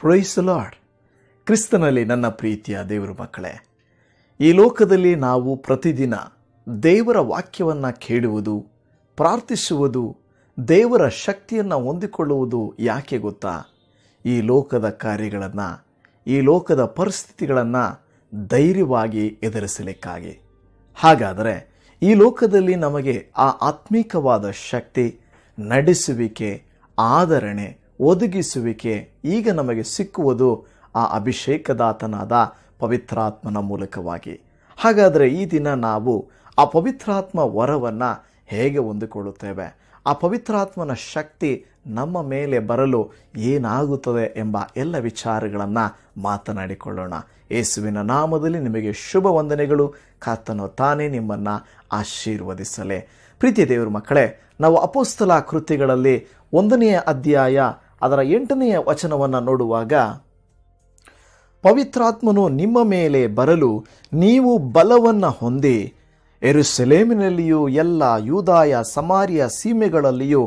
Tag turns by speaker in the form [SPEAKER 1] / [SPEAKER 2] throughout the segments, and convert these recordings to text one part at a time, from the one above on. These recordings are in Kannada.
[SPEAKER 1] ಪ್ರೊಯಿಸ್ ಲಾರ್ಡ್ ಕ್ರಿಸ್ತನಲ್ಲಿ ನನ್ನ ಪ್ರೀತಿಯ ದೇವರ ಮಕ್ಕಳೇ ಈ ಲೋಕದಲ್ಲಿ ನಾವು ಪ್ರತಿದಿನ ದೇವರ ವಾಕ್ಯವನ್ನು ಕೇಳುವುದು ಪ್ರಾರ್ಥಿಸುವುದು ದೇವರ ಶಕ್ತಿಯನ್ನು ಹೊಂದಿಕೊಳ್ಳುವುದು ಯಾಕೆ ಗೊತ್ತಾ ಈ ಲೋಕದ ಕಾರ್ಯಗಳನ್ನು ಈ ಲೋಕದ ಪರಿಸ್ಥಿತಿಗಳನ್ನು ಧೈರ್ಯವಾಗಿ ಎದುರಿಸಲಿಕ್ಕಾಗಿ ಹಾಗಾದರೆ ಈ ಲೋಕದಲ್ಲಿ ನಮಗೆ ಆ ಆತ್ಮೀಕವಾದ ಶಕ್ತಿ ನಡೆಸುವಿಕೆ ಆಧರಣೆ ಒದಗಿಸುವಿಕೆ ಈಗ ನಮಗೆ ಸಿಕ್ಕುವುದು ಆ ಅಭಿಷೇಕದಾತನಾದ ಪವಿತ್ರಾತ್ಮನ ಮೂಲಕವಾಗಿ ಹಾಗಾದರೆ ಈ ದಿನ ನಾವು ಆ ಪವಿತ್ರಾತ್ಮ ವರವನ್ನು ಹೇಗೆ ಹೊಂದಿಕೊಳ್ಳುತ್ತೇವೆ ಆ ಪವಿತ್ರಾತ್ಮನ ಶಕ್ತಿ ನಮ್ಮ ಮೇಲೆ ಬರಲು ಏನಾಗುತ್ತದೆ ಎಂಬ ಎಲ್ಲ ವಿಚಾರಗಳನ್ನು ಮಾತನಾಡಿಕೊಳ್ಳೋಣ ಯೇಸುವಿನ ನಾಮದಲ್ಲಿ ನಿಮಗೆ ಶುಭ ವಂದನೆಗಳು ಕಾತನು ತಾನೇ ನಿಮ್ಮನ್ನು ಆಶೀರ್ವದಿಸಲೇ ಪ್ರೀತಿ ದೇವರ ಮಕ್ಕಳೇ ನಾವು ಅಪೋಸ್ತಲ ಕೃತಿಗಳಲ್ಲಿ ಒಂದನೆಯ ಅಧ್ಯಾಯ ಅದರ ಎಂಟನೆಯ ವಚನವನ್ನು ನೋಡುವಾಗ ಪವಿತ್ರಾತ್ಮನು ನಿಮ್ಮ ಮೇಲೆ ಬರಲು ನೀವು ಬಲವನ್ನು ಹೊಂದಿ ಎರುಸೆಲೇಮಿನಲ್ಲಿಯೂ ಎಲ್ಲ ಯೂದಾಯ ಸಮಾರಿಯ ಸೀಮೆಗಳಲ್ಲಿಯೂ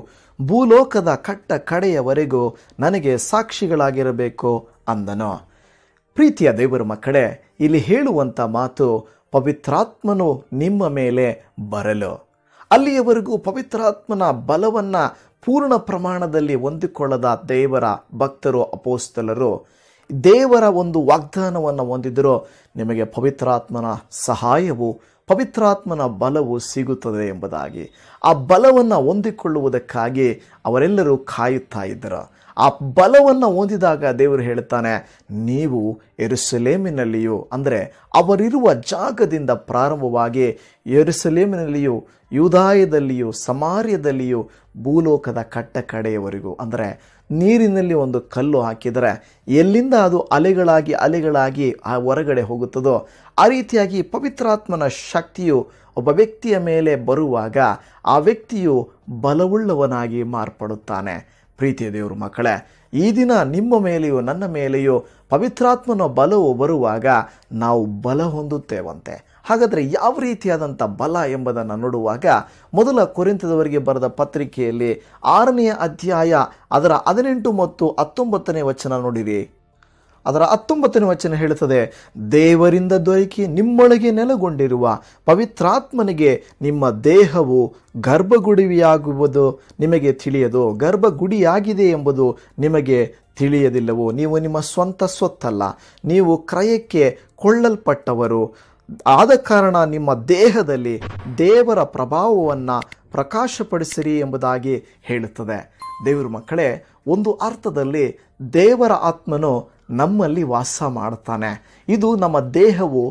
[SPEAKER 1] ಭೂಲೋಕದ ಕಟ್ಟ ಕಡೆಯವರೆಗೂ ನನಗೆ ಸಾಕ್ಷಿಗಳಾಗಿರಬೇಕು ಅಂದನು ಪ್ರೀತಿಯ ದೇವರ ಮಕ್ಕಳೇ ಇಲ್ಲಿ ಹೇಳುವಂಥ ಮಾತು ಪವಿತ್ರಾತ್ಮನು ನಿಮ್ಮ ಮೇಲೆ ಬರಲು ಅಲ್ಲಿಯವರೆಗೂ ಪವಿತ್ರಾತ್ಮನ ಬಲವನ್ನು ಪೂರ್ಣ ಪ್ರಮಾಣದಲ್ಲಿ ಹೊಂದಿಕೊಳ್ಳದ ದೇವರ ಭಕ್ತರು ಅಪೋಸ್ತಲರು ದೇವರ ಒಂದು ವಾಗ್ದಾನವನ್ನು ಹೊಂದಿದ್ದರೂ ನಿಮಗೆ ಪವಿತ್ರಾತ್ಮನ ಸಹಾಯವು ಪವಿತ್ರಾತ್ಮನ ಬಲವು ಸಿಗುತ್ತದೆ ಎಂಬುದಾಗಿ ಆ ಬಲವನ್ನು ಹೊಂದಿಕೊಳ್ಳುವುದಕ್ಕಾಗಿ ಅವರೆಲ್ಲರೂ ಕಾಯುತ್ತಾ ಇದ್ದರು ಆ ಬಲವನ್ನು ಹೊಂದಿದಾಗ ದೇವರು ಹೇಳುತ್ತಾನೆ ನೀವು ಎರುಸಲೇಮಿನಲ್ಲಿಯೂ ಅಂದರೆ ಅವರಿರುವ ಜಾಗದಿಂದ ಪ್ರಾರಂಭವಾಗಿ ಎರುಸಲೇಮಿನಲ್ಲಿಯೂ ಯುದಾಯದಲ್ಲಿಯೂ ಸಮಾರ್ಯದಲ್ಲಿಯೂ ಭೂಲೋಕದ ಕಟ್ಟ ಕಡೆಯವರೆಗೂ ಅಂದರೆ ನೀರಿನಲ್ಲಿ ಒಂದು ಕಲ್ಲು ಹಾಕಿದರೆ ಎಲ್ಲಿಂದ ಅದು ಅಲೆಗಳಾಗಿ ಅಲೆಗಳಾಗಿ ಆ ಹೊರಗಡೆ ಹೋಗುತ್ತದೋ ಆ ರೀತಿಯಾಗಿ ಪವಿತ್ರಾತ್ಮನ ಶಕ್ತಿಯು ಒಬ್ಬ ವ್ಯಕ್ತಿಯ ಮೇಲೆ ಬರುವಾಗ ಆ ವ್ಯಕ್ತಿಯು ಬಲವುಳ್ಳವನಾಗಿ ಮಾರ್ಪಡುತ್ತಾನೆ ಪ್ರೀತಿಯ ದೇವರು ಮಕ್ಕಳೇ ಈ ದಿನ ನಿಮ್ಮ ಮೇಲೆಯೋ ನನ್ನ ಮೇಲೆಯೋ ಪವಿತ್ರಾತ್ಮನ ಬಲವು ಬರುವಾಗ ನಾವು ಬಲ ಹೊಂದುತ್ತೇವಂತೆ ಹಾಗಾದರೆ ಯಾವ ರೀತಿಯಾದಂಥ ಬಲ ಎಂಬುದನ್ನು ನೋಡುವಾಗ ಮೊದಲ ಕುರಿತದವರಿಗೆ ಬರೆದ ಪತ್ರಿಕೆಯಲ್ಲಿ ಆರನೆಯ ಅಧ್ಯಾಯ ಅದರ ಹದಿನೆಂಟು ಮತ್ತು ಹತ್ತೊಂಬತ್ತನೇ ವಚನ ನೋಡಿರಿ ಅದರ ಹತ್ತೊಂಬತ್ತನೇ ವಚನ ಹೇಳುತ್ತದೆ ದೇವರಿಂದ ದೊರಕಿ ನಿಮ್ಮೊಳಗೆ ನೆಲೆಗೊಂಡಿರುವ ಪವಿತ್ರಾತ್ಮನಿಗೆ ನಿಮ್ಮ ದೇಹವು ಗರ್ಭಗುಡಿಯಾಗುವುದು ನಿಮಗೆ ತಿಳಿಯದು ಗರ್ಭಗುಡಿಯಾಗಿದೆ ಎಂಬುದು ನಿಮಗೆ ತಿಳಿಯದಿಲ್ಲವೋ ನೀವು ನಿಮ್ಮ ಸ್ವಂತ ಸ್ವತ್ತಲ್ಲ ನೀವು ಕ್ರಯಕ್ಕೆ ಕೊಳ್ಳಲ್ಪಟ್ಟವರು ಆದ ಕಾರಣ ನಿಮ್ಮ ದೇಹದಲ್ಲಿ ದೇವರ ಪ್ರಭಾವವನ್ನು ಪ್ರಕಾಶಪಡಿಸಿರಿ ಎಂಬುದಾಗಿ ಹೇಳುತ್ತದೆ ದೇವರ ಮಕ್ಕಳೇ ಒಂದು ಅರ್ಥದಲ್ಲಿ ದೇವರ ಆತ್ಮನು ನಮ್ಮಲ್ಲಿ ವಾಸ ಮಾಡ್ತಾನೆ ಇದು ನಮ್ಮ ದೇಹವು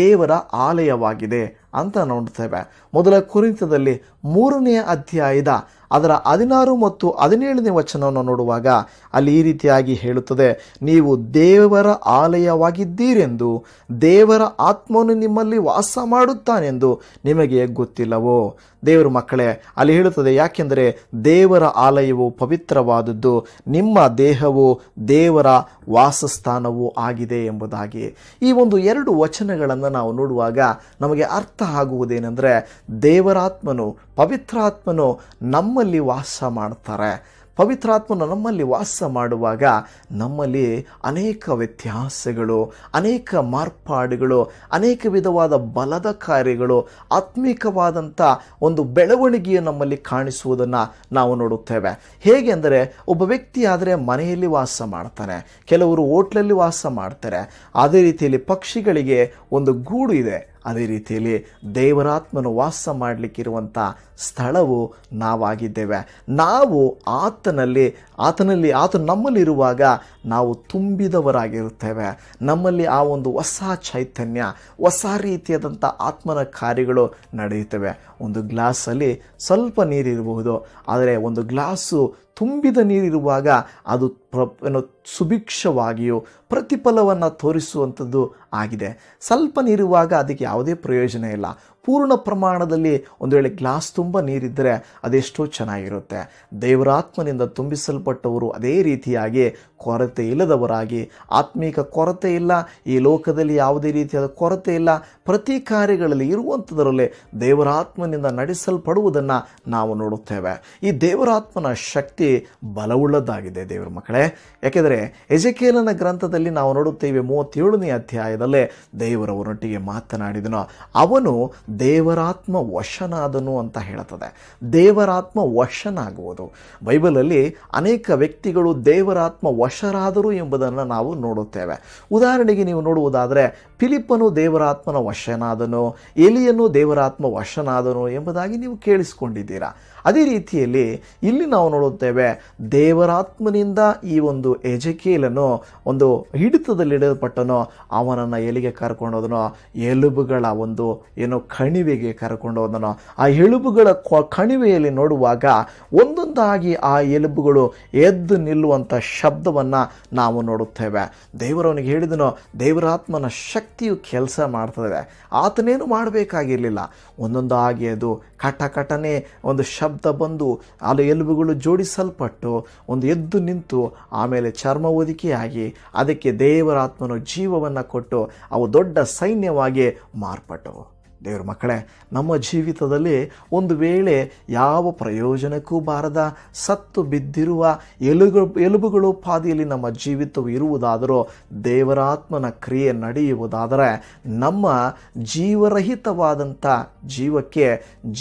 [SPEAKER 1] ದೇವರ ಆಲಯವಾಗಿದೆ ಅಂತ ನೋಡ್ತೇವೆ ಮೊದಲ ಕುರಿತದಲ್ಲಿ ಮೂರನೆಯ ಅಧ್ಯಾಯದ ಅದರ ಹದಿನಾರು ಮತ್ತು ಹದಿನೇಳನೇ ವಚನವನ್ನು ನೋಡುವಾಗ ಅಲ್ಲಿ ಈ ರೀತಿಯಾಗಿ ಹೇಳುತ್ತದೆ ನೀವು ದೇವರ ಆಲಯವಾಗಿದ್ದೀರೆಂದು ದೇವರ ಆತ್ಮನು ನಿಮ್ಮಲ್ಲಿ ವಾಸ ಮಾಡುತ್ತಾನೆಂದು ನಿಮಗೆ ಗೊತ್ತಿಲ್ಲವೋ ದೇವರು ಮಕ್ಕಳೇ ಅಲ್ಲಿ ಹೇಳುತ್ತದೆ ಯಾಕೆಂದರೆ ದೇವರ ಆಲಯವು ಪವಿತ್ರವಾದದ್ದು ನಿಮ್ಮ ದೇಹವು ದೇವರ ವಾಸಸ್ಥಾನವೂ ಆಗಿದೆ ಎಂಬುದಾಗಿ ಈ ಒಂದು ಎರಡು ವಚನಗಳನ್ನು ನಾವು ನೋಡುವಾಗ ನಮಗೆ ಅರ್ಥ ಆಗುವುದೇನೆಂದರೆ ದೇವರಾತ್ಮನು ಪವಿತ್ರಾತ್ಮನು ನಮ್ಮಲ್ಲಿ ವಾಸ ಮಾಡ್ತಾರೆ ಪವಿತ್ರಾತ್ಮನು ನಮ್ಮಲ್ಲಿ ವಾಸ ಮಾಡುವಾಗ ನಮ್ಮಲ್ಲಿ ಅನೇಕ ವ್ಯತ್ಯಾಸಗಳು ಅನೇಕ ಮಾರ್ಪಾಡುಗಳು ಅನೇಕ ವಿಧವಾದ ಬಲದ ಕಾರ್ಯಗಳು ಆತ್ಮೀಕವಾದಂಥ ಒಂದು ಬೆಳವಣಿಗೆಯು ನಮ್ಮಲ್ಲಿ ಕಾಣಿಸುವುದನ್ನು ನಾವು ನೋಡುತ್ತೇವೆ ಹೇಗೆಂದರೆ ಒಬ್ಬ ವ್ಯಕ್ತಿಯಾದರೆ ಮನೆಯಲ್ಲಿ ವಾಸ ಮಾಡ್ತಾನೆ ಕೆಲವರು ಹೋಟ್ಲಲ್ಲಿ ವಾಸ ಮಾಡ್ತಾರೆ ಅದೇ ರೀತಿಯಲ್ಲಿ ಪಕ್ಷಿಗಳಿಗೆ ಒಂದು ಗೂಡು ಇದೆ ಅದೇ ರೀತಿಯಲ್ಲಿ ದೇವರಾತ್ಮನು ವಾಸ ಮಾಡಲಿಕ್ಕಿರುವಂಥ ಸ್ಥಳವು ನಾವಾಗಿದ್ದೇವೆ ನಾವು ಆತನಲ್ಲಿ ಆತನಲ್ಲಿ ಆತ ನಮ್ಮಲ್ಲಿರುವಾಗ ನಾವು ತುಂಬಿದವರಾಗಿರುತ್ತೇವೆ ನಮ್ಮಲ್ಲಿ ಆ ಒಂದು ಹೊಸ ಚೈತನ್ಯ ಹೊಸ ರೀತಿಯಾದಂಥ ಆತ್ಮನ ಕಾರ್ಯಗಳು ನಡೆಯುತ್ತವೆ ಒಂದು ಗ್ಲಾಸಲ್ಲಿ ಸ್ವಲ್ಪ ನೀರಿರಬಹುದು ಆದರೆ ಒಂದು ಗ್ಲಾಸು ತುಂಬಿದ ನೀರಿರುವಾಗ ಅದು ಪ್ರ ಏನೋ ಸುಭಿಕ್ಷವಾಗಿಯೂ ಪ್ರತಿಫಲವನ್ನು ತೋರಿಸುವಂಥದ್ದು ಆಗಿದೆ ಸ್ವಲ್ಪ ನೀರುವಾಗ ಅದಕ್ಕೆ ಯಾವುದೇ ಪ್ರಯೋಜನ ಇಲ್ಲ ಪೂರ್ಣ ಪ್ರಮಾಣದಲ್ಲಿ ಒಂದು ವೇಳೆ ಗ್ಲಾಸ್ ತುಂಬ ನೀರಿದ್ದರೆ ಅದೆಷ್ಟೋ ಚೆನ್ನಾಗಿರುತ್ತೆ ದೇವರಾತ್ಮನಿಂದ ತುಂಬಿಸಲ್ಪಟ್ಟವರು ಅದೇ ರೀತಿಯಾಗಿ ಕೊರತೆ ಇಲ್ಲದವರಾಗಿ ಆತ್ಮೀಕ ಕೊರತೆ ಇಲ್ಲ ಈ ಲೋಕದಲ್ಲಿ ಯಾವುದೇ ರೀತಿಯಾದ ಕೊರತೆ ಇಲ್ಲ ಪ್ರತಿ ಕಾರ್ಯಗಳಲ್ಲಿ ಇರುವಂಥದರಲ್ಲಿ ದೇವರಾತ್ಮನಿಂದ ನಡೆಸಲ್ಪಡುವುದನ್ನು ನಾವು ನೋಡುತ್ತೇವೆ ಈ ದೇವರಾತ್ಮನ ಶಕ್ತಿ ಬಲವುಳ್ಳದಾಗಿದೆ ದೇವರ ಮಕ್ಕಳೇ ಯಾಕೆಂದರೆ ಎಜಕೇಲನ ಗ್ರಂಥದಲ್ಲಿ ನಾವು ನೋಡುತ್ತೇವೆ ಮೂವತ್ತೇಳನೇ ಅಧ್ಯಾಯದಲ್ಲೇ ದೇವರವರೊಟ್ಟಿಗೆ ಮಾತನಾಡಿದನು ಅವನು ದೇವರಾತ್ಮ ವಶನಾದನು ಅಂತ ಹೇಳುತ್ತದೆ ದೇವರಾತ್ಮ ವಶನಾಗುವುದು ಬೈಬಲಲ್ಲಿ ಅನೇಕ ವ್ಯಕ್ತಿಗಳು ದೇವರಾತ್ಮ ವಶರಾದರು ಎಂಬುದನ್ನು ನಾವು ನೋಡುತ್ತೇವೆ ಉದಾಹರಣೆಗೆ ನೀವು ನೋಡುವುದಾದರೆ ಫಿಲಿಪ್ಪನು ದೇವರಾತ್ಮನ ವಶನಾದನು ಎಲಿಯನು ದೇವರಾತ್ಮ ವಶನಾದನು ಎಂಬುದಾಗಿ ನೀವು ಕೇಳಿಸಿಕೊಂಡಿದ್ದೀರಾ ಅದೇ ರೀತಿಯಲ್ಲಿ ಇಲ್ಲಿ ನಾವು ನೋಡುತ್ತೇವೆ ದೇವರಾತ್ಮನಿಂದ ಈ ಒಂದು ಎಜಕೇಲನು ಒಂದು ಹಿಡಿತದಲ್ಲಿಡಲ್ಪಟ್ಟನೋ ಅವನನ್ನು ಎಲ್ಲಿಗೆ ಕರ್ಕೊಂಡೋದನೋ ಎಲುಬುಗಳ ಒಂದು ಏನೋ ಕಣಿವೆಗೆ ಕರ್ಕೊಂಡು ಹೋದನು ಆ ಎಲುಬುಗಳ ಕಣಿವೆಯಲ್ಲಿ ನೋಡುವಾಗ ಒಂದೊಂದಾಗಿ ಆ ಎಲುಬುಗಳು ಎದ್ದು ನಿಲ್ಲುವಂಥ ಶಬ್ದವನ್ನು ನಾವು ನೋಡುತ್ತೇವೆ ದೇವರವನಿಗೆ ಹೇಳಿದನು ದೇವರಾತ್ಮನ ಶಕ್ತಿಯು ಕೆಲಸ ಮಾಡ್ತದೆ ಆತನೇನು ಮಾಡಬೇಕಾಗಿರಲಿಲ್ಲ ಒಂದೊಂದಾಗಿ ಅದು ಕಟ ಕಟನೆ ಒಂದು ಶಬ್ದ ಬಂದು ಅಲ್ಲಿ ಎಲುಬುಗಳು ಜೋಡಿಸಲ್ಪಟ್ಟು ಒಂದು ಎದ್ದು ನಿಂತು ಆಮೇಲೆ ಚರ್ಮ ಒದಿಕೆಯಾಗಿ ಅದಕ್ಕೆ ದೇವರಾತ್ಮನು ಜೀವವನ್ನು ಕೊಟ್ಟು ಅವು ದೊಡ್ಡ ಸೈನ್ಯವಾಗಿ ಮಾರ್ಪಟ್ಟವು ದೇವ್ರ ಮಕ್ಕಳೇ ನಮ್ಮ ಜೀವಿತದಲ್ಲಿ ಒಂದು ವೇಳೆ ಯಾವ ಪ್ರಯೋಜನಕ್ಕೂ ಬಾರದ ಸತ್ತು ಬಿದ್ದಿರುವ ಎಲುಬು ಎಲುಬುಗಳು ಪಾದಿಯಲ್ಲಿ ನಮ್ಮ ಜೀವಿತವು ಇರುವುದಾದರೂ ದೇವರಾತ್ಮನ ಕ್ರಿಯೆ ನಡೆಯುವುದಾದರೆ ನಮ್ಮ ಜೀವರಹಿತವಾದಂಥ ಜೀವಕ್ಕೆ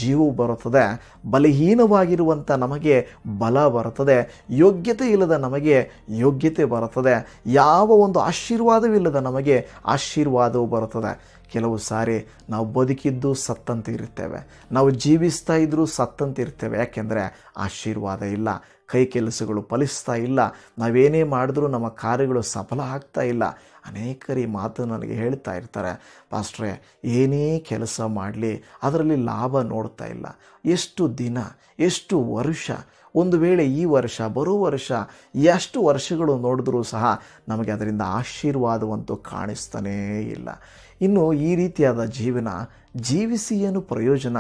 [SPEAKER 1] ಜೀವವು ಬರುತ್ತದೆ ಬಲಹೀನವಾಗಿರುವಂಥ ನಮಗೆ ಬಲ ಬರುತ್ತದೆ ಯೋಗ್ಯತೆ ಇಲ್ಲದ ನಮಗೆ ಯೋಗ್ಯತೆ ಬರುತ್ತದೆ ಯಾವ ಒಂದು ಆಶೀರ್ವಾದವಿಲ್ಲದ ನಮಗೆ ಆಶೀರ್ವಾದವೂ ಬರುತ್ತದೆ ಕೆಲವು ಸಾರಿ ನಾವು ಬದುಕಿದ್ದು ಸತ್ತಂತೆ ಇರ್ತೇವೆ ನಾವು ಜೀವಿಸ್ತಾ ಇದ್ದರೂ ಸತ್ತಂತ ಇರ್ತೇವೆ ಯಾಕೆಂದರೆ ಆಶೀರ್ವಾದ ಇಲ್ಲ ಕೈ ಕೆಲಸಗಳು ಫಲಿಸ್ತಾ ಇಲ್ಲ ನಾವೇನೇ ಮಾಡಿದ್ರೂ ನಮ್ಮ ಕಾರ್ಯಗಳು ಸಫಲ ಆಗ್ತಾ ಇಲ್ಲ ಅನೇಕರಿ ಮಾತು ನನಗೆ ಹೇಳ್ತಾ ಇರ್ತಾರೆ ಪಾಸ್ಟ್ರೆ ಏನೇ ಕೆಲಸ ಮಾಡಲಿ ಅದರಲ್ಲಿ ಲಾಭ ನೋಡ್ತಾ ಇಲ್ಲ ಎಷ್ಟು ದಿನ ಎಷ್ಟು ವರ್ಷ ಒಂದು ವೇಳೆ ಈ ವರ್ಷ ಬರೋ ವರ್ಷ ಎಷ್ಟು ವರ್ಷಗಳು ನೋಡಿದ್ರೂ ಸಹ ನಮಗೆ ಅದರಿಂದ ಆಶೀರ್ವಾದವಂತೂ ಕಾಣಿಸ್ತಾನೇ ಇಲ್ಲ ಇನ್ನು ಈ ರೀತಿಯಾದ ಜೀವನ ಜೀವಿಸಿ ಏನು ಪ್ರಯೋಜನ